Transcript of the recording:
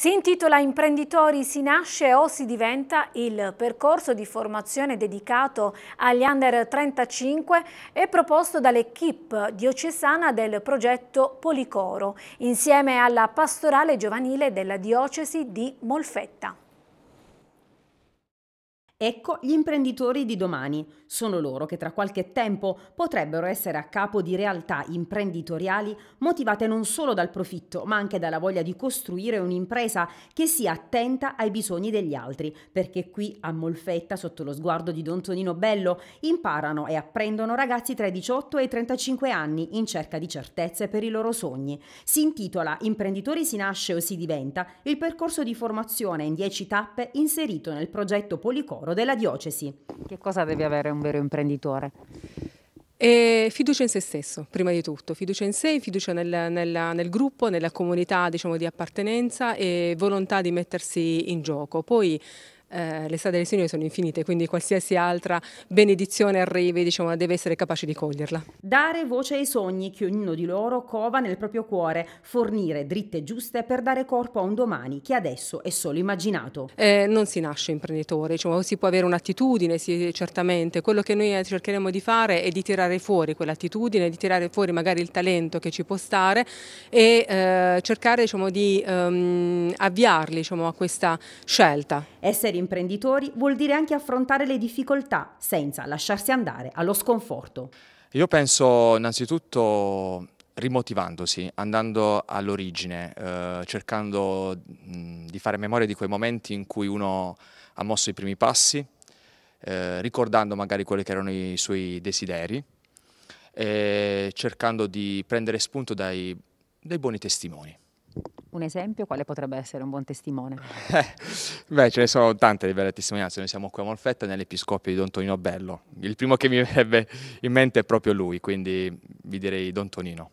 Si intitola Imprenditori si nasce o si diventa il percorso di formazione dedicato agli under 35 è proposto dall'equipe diocesana del progetto Policoro insieme alla pastorale giovanile della diocesi di Molfetta. Ecco gli imprenditori di domani. Sono loro che tra qualche tempo potrebbero essere a capo di realtà imprenditoriali motivate non solo dal profitto, ma anche dalla voglia di costruire un'impresa che sia attenta ai bisogni degli altri, perché qui a Molfetta, sotto lo sguardo di Don Tonino Bello, imparano e apprendono ragazzi tra i 18 e i 35 anni in cerca di certezze per i loro sogni. Si intitola Imprenditori si nasce o si diventa, il percorso di formazione in 10 tappe inserito nel progetto Policoro patrono della diocesi. Che cosa deve avere un vero imprenditore? E fiducia in se stesso, prima di tutto, fiducia in sé, fiducia nel, nel, nel gruppo, nella comunità diciamo, di appartenenza e volontà di mettersi in gioco. Poi eh, le strade del Signore sono infinite, quindi qualsiasi altra benedizione arrivi, diciamo, deve essere capace di coglierla. Dare voce ai sogni che ognuno di loro cova nel proprio cuore, fornire dritte giuste per dare corpo a un domani che adesso è solo immaginato. Eh, non si nasce imprenditore, diciamo, si può avere un'attitudine, sì, certamente. Quello che noi eh, cercheremo di fare è di tirare fuori quell'attitudine, di tirare fuori magari il talento che ci può stare e eh, cercare diciamo, di ehm, avviarli diciamo, a questa scelta. Essere imprenditori vuol dire anche affrontare le difficoltà senza lasciarsi andare allo sconforto. Io penso innanzitutto rimotivandosi, andando all'origine, eh, cercando mh, di fare memoria di quei momenti in cui uno ha mosso i primi passi, eh, ricordando magari quelli che erano i suoi desideri, e cercando di prendere spunto dai, dai buoni testimoni un esempio, quale potrebbe essere un buon testimone? Beh, ce ne sono tante di belle testimonianze. Noi siamo qui a Molfetta nell'Episcopio di Don Tonino Bello. Il primo che mi verrebbe in mente è proprio lui, quindi vi direi Don Tonino.